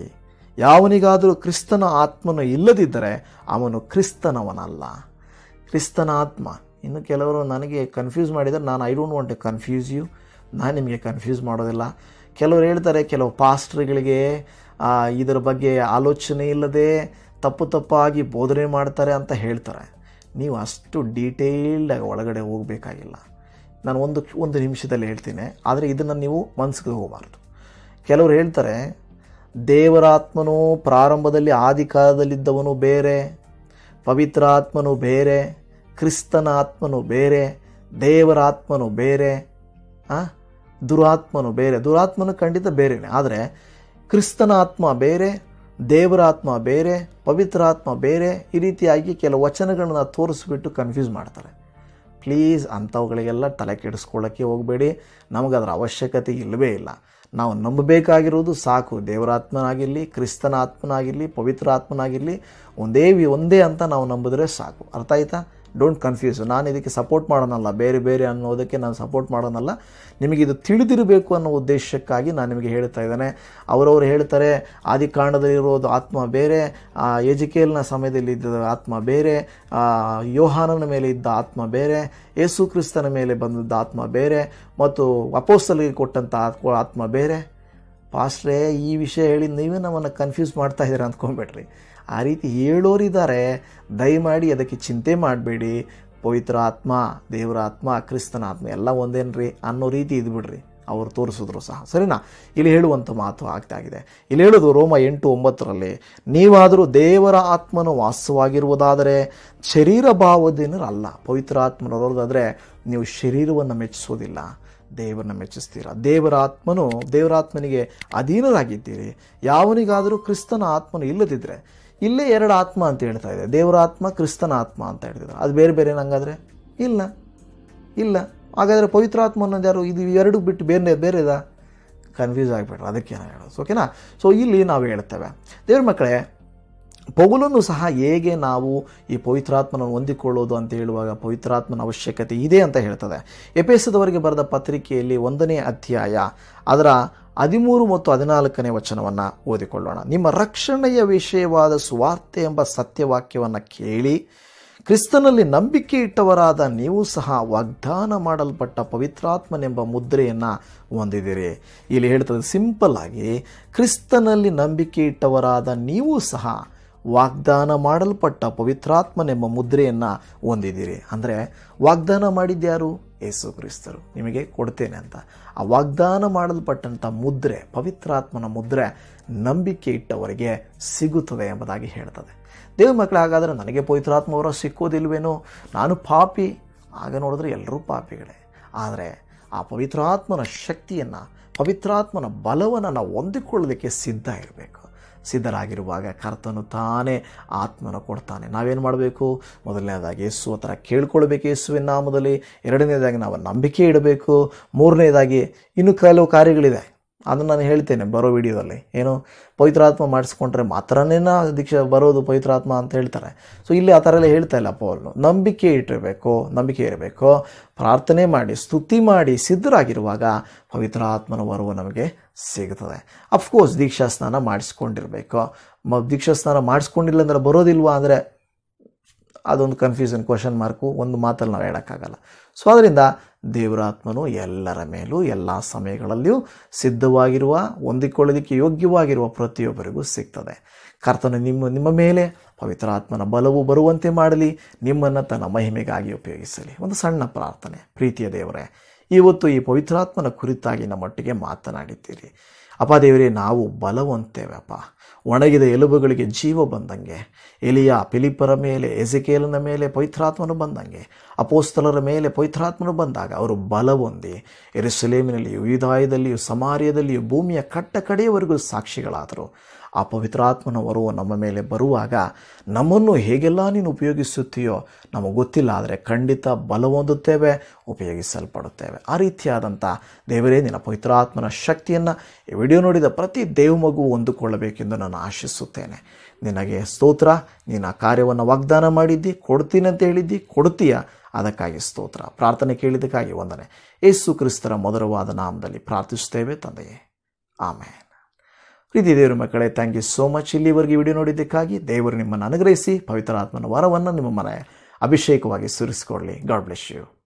[SPEAKER 1] ಯಾವನಿಗಾದರೂ ಕ್ರಿಸ್ತನ ಆತ್ಮನು ಇಲ್ಲದಿದ್ದರೆ ಅವನು ಕ್ರಿಸ್ತನವನಲ್ಲ ಕ್ರಿಸ್ತನ ಆತ್ಮ ಇನ್ನು ಕೆಲವರು ನನಗೆ ಕನ್ಫ್ಯೂಸ್ ಮಾಡಿದರೆ ನಾನು I don't want a confuse you ನಾನು ನಿಮಗೆ ಕನ್ಫ್ಯೂಸ್ ಮಾಡೋದಿಲ್ಲ ಕೆಲವರು ಹೇಳ್ತಾರೆ ಕೆಲವು ಪಾಸ್ಟ್ರ್ಗಳಿಗೆ ಇದರ ಬಗ್ಗೆ ಆಲೋಚನೆ ಇಲ್ಲದೆ ತಪ್ಪು ತಪ್ಪಾಗಿ ಬೋಧನೆ ಮಾಡ್ತಾರೆ ಅಂತ ಹೇಳ್ತಾರೆ ನೀವು ಅಷ್ಟು ಡೀಟೇಲ್ಡಾಗಿ ಒಳಗಡೆ ಹೋಗಬೇಕಾಗಿಲ್ಲ ನಾನು ಒಂದು ಒಂದು ನಿಮಿಷದಲ್ಲಿ ಹೇಳ್ತೀನಿ ಆದರೆ ಇದನ್ನು ನೀವು ಮನಸ್ಸಿಗೆ ಹೋಗಬಾರ್ದು ಕೆಲವರು ಹೇಳ್ತಾರೆ ದೇವರಾತ್ಮನು ಪ್ರಾರಂಭದಲ್ಲಿ ಆದಿಕಾಲದಲ್ಲಿದ್ದವನು ಬೇರೆ ಪವಿತ್ರಾತ್ಮನು ಬೇರೆ ಕ್ರಿಸ್ತನ ಆತ್ಮನು ಬೇರೆ ದೇವರ ಆತ್ಮನು ಬೇರೆ ದುರಾತ್ಮನು ಬೇರೆ ದುರಾತ್ಮನು ಖಂಡಿತ ಬೇರೆಯೇ ಆದರೆ ಕ್ರಿಸ್ತನ ಆತ್ಮ ಬೇರೆ ದೇವರ ಆತ್ಮ ಬೇರೆ ಪವಿತ್ರ ಆತ್ಮ ಬೇರೆ ಈ ರೀತಿಯಾಗಿ ಕೆಲವು ವಚನಗಳನ್ನು ತೋರಿಸ್ಬಿಟ್ಟು ಕನ್ಫ್ಯೂಸ್ ಮಾಡ್ತಾರೆ ಪ್ಲೀಸ್ ಅಂಥವುಗಳಿಗೆಲ್ಲ ತಲೆ ಕೆಡಿಸ್ಕೊಳ್ಳೋಕ್ಕೆ ಹೋಗಬೇಡಿ ನಮಗದರ ಅವಶ್ಯಕತೆ ಇಲ್ಲವೇ ಇಲ್ಲ ನಾವು ನಂಬಬೇಕಾಗಿರೋದು ಸಾಕು ದೇವರಾತ್ಮನಾಗಿರಲಿ ಕ್ರಿಸ್ತನ ಆತ್ಮನಾಗಿರಲಿ ಪವಿತ್ರ ಆತ್ಮನಾಗಿರಲಿ ಒಂದೇ ಒಂದೇ ಅಂತ ನಾವು ನಂಬಿದ್ರೆ ಸಾಕು ಅರ್ಥ ಆಯ್ತಾ ಡೋಂಟ್ ಕನ್ಫ್ಯೂಸ್ ನಾನು ಇದಕ್ಕೆ ಸಪೋರ್ಟ್ ಮಾಡೋನಲ್ಲ ಬೇರೆ ಬೇರೆ ಅನ್ನೋದಕ್ಕೆ ನಾನು ಸಪೋರ್ಟ್ ಮಾಡೋನಲ್ಲ ನಿಮಗೆ ಇದು ತಿಳಿದಿರಬೇಕು ಅನ್ನೋ ಉದ್ದೇಶಕ್ಕಾಗಿ ನಾನು ನಿಮಗೆ ಹೇಳ್ತಾ ಇದ್ದೇನೆ ಅವರವರು ಹೇಳ್ತಾರೆ ಆದಿ ಆತ್ಮ ಬೇರೆ ಯಜಿಕೇಲ್ನ ಸಮಯದಲ್ಲಿ ಇದ್ದ ಆತ್ಮ ಬೇರೆ ಯೋಹಾನನ ಮೇಲೆ ಇದ್ದ ಆತ್ಮ ಬೇರೆ ಯೇಸು ಕ್ರಿಸ್ತನ ಮೇಲೆ ಬಂದಿದ್ದ ಆತ್ಮ ಬೇರೆ ಮತ್ತು ಅಪೋಸ್ತಲಿಗೆ ಕೊಟ್ಟಂಥ ಆತ್ಮ ಬೇರೆ ಪಾಸ್ಟ್ರೇ ಈ ವಿಷಯ ಹೇಳಿ ನೀವೇ ನಮ್ಮನ್ನು ಕನ್ಫ್ಯೂಸ್ ಮಾಡ್ತಾ ಇದ್ದೀರಾ ಅಂದ್ಕೊಂಬಿಟ್ರಿ ಆ ರೀತಿ ಹೇಳೋರಿದ್ದಾರೆ ದಯಮಾಡಿ ಅದಕ್ಕೆ ಚಿಂತೆ ಮಾಡಬೇಡಿ ಪವಿತ್ರ ಆತ್ಮ ದೇವರ ಆತ್ಮ ಕ್ರಿಸ್ತನ ಆತ್ಮ ಎಲ್ಲ ಒಂದೇನ್ರಿ ಅನ್ನೋ ರೀತಿ ಇದ್ಬಿಡ್ರಿ ಅವರು ತೋರಿಸಿದ್ರು ಸಹ ಸರಿನಾ ಇಲ್ಲಿ ಹೇಳುವಂಥ ಮಾತು ಆಗ್ತಾಗಿದೆ ಇಲ್ಲಿ ಹೇಳೋದು ರೋಮ ಎಂಟು ಒಂಬತ್ತರಲ್ಲಿ ನೀವಾದರೂ ದೇವರ ಆತ್ಮನು ವಾಸವಾಗಿರುವುದಾದರೆ ಶರೀರ ಭಾವದಿನರಲ್ಲ ಪವಿತ್ರ ನೀವು ಶರೀರವನ್ನು ಮೆಚ್ಚಿಸೋದಿಲ್ಲ ದೇವರನ್ನ ಮೆಚ್ಚಿಸ್ತೀರ ದೇವರ ಆತ್ಮನು ದೇವರಾತ್ಮನಿಗೆ ಅಧೀನರಾಗಿದ್ದೀರಿ ಯಾವನಿಗಾದರೂ ಕ್ರಿಸ್ತನ ಆತ್ಮನು ಇಲ್ಲದಿದ್ದರೆ ಇಲ್ಲೇ ಎರಡು ಆತ್ಮ ಅಂತ ಹೇಳ್ತಾ ಇದೆ ದೇವರ ಆತ್ಮ ಕ್ರಿಸ್ತನ ಆತ್ಮ ಅಂತ ಹೇಳ್ತಿದ್ರು ಅದು ಬೇರೆ ಬೇರೆ ಹಂಗಾದ್ರೆ ಇಲ್ಲ ಇಲ್ಲ ಹಾಗಾದರೆ ಪವಿತ್ರಾತ್ಮ ಆತ್ಮ ಅನ್ನೋದು ಯಾರು ಇದು ಎರಡು ಬಿಟ್ಟು ಬೇರೆ ಬೇರೆದಾ ಕನ್ಫ್ಯೂಸ್ ಆಗಿಬಿಟ್ರೆ ಅದಕ್ಕೆ ನಾನು ಹೇಳೋದು ಓಕೆನಾ ಸೊ ಇಲ್ಲಿ ನಾವು ಹೇಳ್ತೇವೆ ದೇವ್ರ ಮಕ್ಕಳೇ ಪೊಗಲನ್ನು ಸಹ ಹೇಗೆ ನಾವು ಈ ಪವಿತ್ರಾತ್ಮನ ಹೊಂದಿಕೊಳ್ಳೋದು ಅಂತ ಹೇಳುವಾಗ ಪವಿತ್ರಾತ್ಮನ ಅವಶ್ಯಕತೆ ಇದೆ ಅಂತ ಹೇಳ್ತದೆ ಎಪೇಸದವರಿಗೆ ಬರೆದ ಪತ್ರಿಕೆಯಲ್ಲಿ ಒಂದನೇ ಅಧ್ಯಾಯ ಅದರ ಹದಿಮೂರು ಮತ್ತು ಹದಿನಾಲ್ಕನೇ ವಚನವನ್ನು ಓದಿಕೊಳ್ಳೋಣ ನಿಮ್ಮ ರಕ್ಷಣೆಯ ವಿಷಯವಾದ ಸುವಾರ್ತೆ ಎಂಬ ಸತ್ಯವಾಕ್ಯವನ್ನು ಕೇಳಿ ಕ್ರಿಸ್ತನಲ್ಲಿ ನಂಬಿಕೆ ಇಟ್ಟವರಾದ ನೀವು ಸಹ ವಾಗ್ದಾನ ಮಾಡಲ್ಪಟ್ಟ ಪವಿತ್ರಾತ್ಮನೆಂಬ ಮುದ್ರೆಯನ್ನು ಹೊಂದಿದ್ದೀರಿ ಇಲ್ಲಿ ಹೇಳ್ತದೆ ಸಿಂಪಲ್ ಆಗಿ ಕ್ರಿಸ್ತನಲ್ಲಿ ನಂಬಿಕೆ ಇಟ್ಟವರಾದ ನೀವು ಸಹ ವಾಗ್ದಾನ ಮಾಡಲ್ಪಟ್ಟ ಪವಿತ್ರಾತ್ಮನೆಂಬ ಮುದ್ರೆಯನ್ನು ಹೊಂದಿದ್ದೀರಿ ಅಂದರೆ ವಾಗ್ದಾನ ಮಾಡಿದ್ಯಾರು ಯೇಸು ಕ್ರಿಸ್ತರು ನಿಮಗೆ ಕೊಡ್ತೇನೆ ಅಂತ ಆ ವಾಗ್ದಾನ ಮಾಡಲ್ಪಟ್ಟಂಥ ಮುದ್ರೆ ಪವಿತ್ರಾತ್ಮನ ಮುದ್ರೆ ನಂಬಿಕೆ ಇಟ್ಟವರಿಗೆ ಸಿಗುತ್ತದೆ ಎಂಬುದಾಗಿ ಹೇಳ್ತದೆ ದೇವ ಮಕ್ಕಳು ಹಾಗಾದರೆ ನನಗೆ ಪವಿತ್ರಾತ್ಮವರ ಸಿಕ್ಕೋದಿಲ್ವೇನೋ ನಾನು ಪಾಪಿ ಆಗ ನೋಡಿದ್ರೆ ಎಲ್ಲರೂ ಪಾಪಿಗಳೇ ಆದರೆ ಆ ಪವಿತ್ರಾತ್ಮನ ಶಕ್ತಿಯನ್ನು ಪವಿತ್ರಾತ್ಮನ ಬಲವನ್ನು ನಾವು ಹೊಂದಿಕೊಳ್ಳೋದಕ್ಕೆ ಸಿದ್ಧ ಇರಬೇಕು ಸಿದ್ಧರಾಗಿರುವಾಗ ಕರ್ತನು ತಾನೇ ಆತ್ಮನ ಕೊಡ್ತಾನೆ ನಾವೇನು ಮಾಡಬೇಕು ಮೊದಲನೇದಾಗಿ ಯೇಸು ಹತ್ರ ಕೇಳ್ಕೊಳ್ಬೇಕು ಯೇಸುವಿನ ನಾಮದಲ್ಲಿ ಎರಡನೇದಾಗಿ ನಾವು ನಂಬಿಕೆ ಇಡಬೇಕು ಮೂರನೇದಾಗಿ ಇನ್ನೂ ಕೆಲವು ಕಾರ್ಯಗಳಿದೆ ಅದನ್ನು ನಾನು ಹೇಳ್ತೇನೆ ಬರೋ ವಿಡಿಯೋದಲ್ಲಿ ಏನು ಪವಿತ್ರಾತ್ಮ ಮಾಡಿಸ್ಕೊಂಡ್ರೆ ಮಾತ್ರನೇ ದೀಕ್ಷೆ ಬರೋದು ಪವಿತ್ರಾತ್ಮ ಅಂತ ಹೇಳ್ತಾರೆ ಸೊ ಇಲ್ಲಿ ಆ ಥರ ಎಲ್ಲ ಹೇಳ್ತಾ ಇಲ್ಲ ಪೌಲ್ನು ನಂಬಿಕೆ ಇಟ್ಟಿರಬೇಕು ನಂಬಿಕೆ ಇರಬೇಕು ಪ್ರಾರ್ಥನೆ ಮಾಡಿ ಸ್ತುತಿ ಮಾಡಿ ಸಿದ್ಧರಾಗಿರುವಾಗ ಪವಿತ್ರಾತ್ಮನ ವರ್ವ ನಮಗೆ ಸಿಗ್ತದೆ ಅಫ್ಕೋರ್ಸ್ ದೀಕ್ಷಾ ಸ್ನಾನ ಮಾಡಿಸ್ಕೊಂಡಿರಬೇಕು ಮ ದೀಕ್ಷಾ ಸ್ನಾನ ಮಾಡಿಸ್ಕೊಂಡಿಲ್ಲ ಅಂದರೆ ಬರೋದಿಲ್ವಾ ಅಂದರೆ ಅದೊಂದು ಕನ್ಫ್ಯೂಷನ್ ಕ್ವಶನ್ ಮಾರ್ಕು ಒಂದು ಮಾತಲ್ಲಿ ನಾವು ಹೇಳೋಕ್ಕಾಗಲ್ಲ ಸೊ ಅದರಿಂದ ದೇವರಾತ್ಮನು ಎಲ್ಲರ ಮೇಲೂ ಎಲ್ಲ ಸಮಯಗಳಲ್ಲಿಯೂ ಸಿದ್ಧವಾಗಿರುವ ಹೊಂದಿಕೊಳ್ಳೋದಕ್ಕೆ ಯೋಗ್ಯವಾಗಿರುವ ಪ್ರತಿಯೊಬ್ಬರಿಗೂ ಸಿಗ್ತದೆ ಕರ್ತನು ನಿಮ್ಮ ನಿಮ್ಮ ಮೇಲೆ ಪವಿತ್ರಾತ್ಮನ ಬಲವು ಬರುವಂತೆ ಮಾಡಲಿ ನಿಮ್ಮನ್ನು ತನ್ನ ಮಹಿಮೆಗಾಗಿ ಉಪಯೋಗಿಸಲಿ ಒಂದು ಸಣ್ಣ ಪ್ರಾರ್ಥನೆ ಪ್ರೀತಿಯ ದೇವರೇ ಇವತ್ತು ಈ ಪವಿತ್ರಾತ್ಮನ ಕುರಿತಾಗಿ ನಮ್ಮೊಟ್ಟಿಗೆ ಮಾತನಾಡಿದ್ದೀರಿ ಅಪ್ಪ ದೇವರೇ ನಾವು ಬಲವಂತೇವಪ್ಪ ಒಣಗಿದ ಎಲುಬುಗಳಿಗೆ ಜೀವ ಬಂದಂಗೆ ಎಲಿಯ ಪಿಲಿಪರ ಮೇಲೆ ಎಸಿಕೇಲನ ಮೇಲೆ ಪವಿತ್ರಾತ್ಮನು ಬಂದಂಗೆ ಅಪೋಸ್ತಲರ ಮೇಲೆ ಪವಿತ್ರಾತ್ಮನು ಬಂದಾಗ ಅವರು ಬಲ ಹೊಂದಿ ಎರುಸಲೇಮಿನಲ್ಲಿಯೂ ಯುದಾಯದಲ್ಲಿಯೂ ಸಮಾರ್ಯದಲ್ಲಿಯೂ ಭೂಮಿಯ ಕಟ್ಟ ಕಡೆಯವರೆಗೂ ಸಾಕ್ಷಿಗಳಾದರು ಆ ಪವಿತ್ರಾತ್ಮನ ವರವು ನಮ್ಮ ಮೇಲೆ ಬರುವಾಗ ನಮ್ಮನ್ನು ಹೇಗೆಲ್ಲ ನೀನು ಉಪಯೋಗಿಸುತ್ತೀಯೋ ನಮಗೆ ಗೊತ್ತಿಲ್ಲ ಆದರೆ ಖಂಡಿತ ಬಲ ಹೊಂದುತ್ತೇವೆ ಉಪಯೋಗಿಸಲ್ಪಡುತ್ತೇವೆ ಆ ರೀತಿಯಾದಂಥ ದೇವರೇ ನಿನ್ನ ಪವಿತ್ರಾತ್ಮನ ಶಕ್ತಿಯನ್ನು ವಿಡಿಯೋ ನೋಡಿದ ಪ್ರತಿ ದೇವ ಮಗು ಹೊಂದಿಕೊಳ್ಳಬೇಕೆಂದು ನಾನು ನಾನು ಆಶಿಸುತ್ತೇನೆ ನಿನಗೆ ಸ್ತೋತ್ರ ನೀನು ಆ ಕಾರ್ಯವನ್ನು ವಾಗ್ದಾನ ಮಾಡಿದ್ದಿ ಕೊಡ್ತೀನಿ ಅಂತ ಹೇಳಿದ್ದಿ ಕೊಡ್ತೀಯ ಅದಕ್ಕಾಗಿ ಸ್ತೋತ್ರ ಪ್ರಾರ್ಥನೆ ಕೇಳಿದ್ದಕ್ಕಾಗಿ ವಂದನೆ ಯೇಸು ಕ್ರಿಸ್ತರ ಮೊದಲವಾದ ನಾಮದಲ್ಲಿ ಪ್ರಾರ್ಥಿಸುತ್ತೇವೆ ತಂದೆಯೇ ಆಮೇಲೆ ಪ್ರೀತಿ ದೇವರ ಮಕ್ಕಳೇ ಥ್ಯಾಂಕ್ ಯು ಸೋ ಮಚ್ ಇಲ್ಲಿವರೆಗೆ ವಿಡಿಯೋ ನೋಡಿದ್ದಕ್ಕಾಗಿ ದೇವರು ನಿಮ್ಮನ್ನು ಅನುಗ್ರಹಿಸಿ ಪವಿತ್ರ ಆತ್ಮನ ವರವನ್ನು ನಿಮ್ಮ ಮನೆ ಅಭಿಷೇಕವಾಗಿ ಸುರಿಸಿಕೊಡಲಿ ಗಾಡ್ ಬ್ಲೆಸ್ ಯು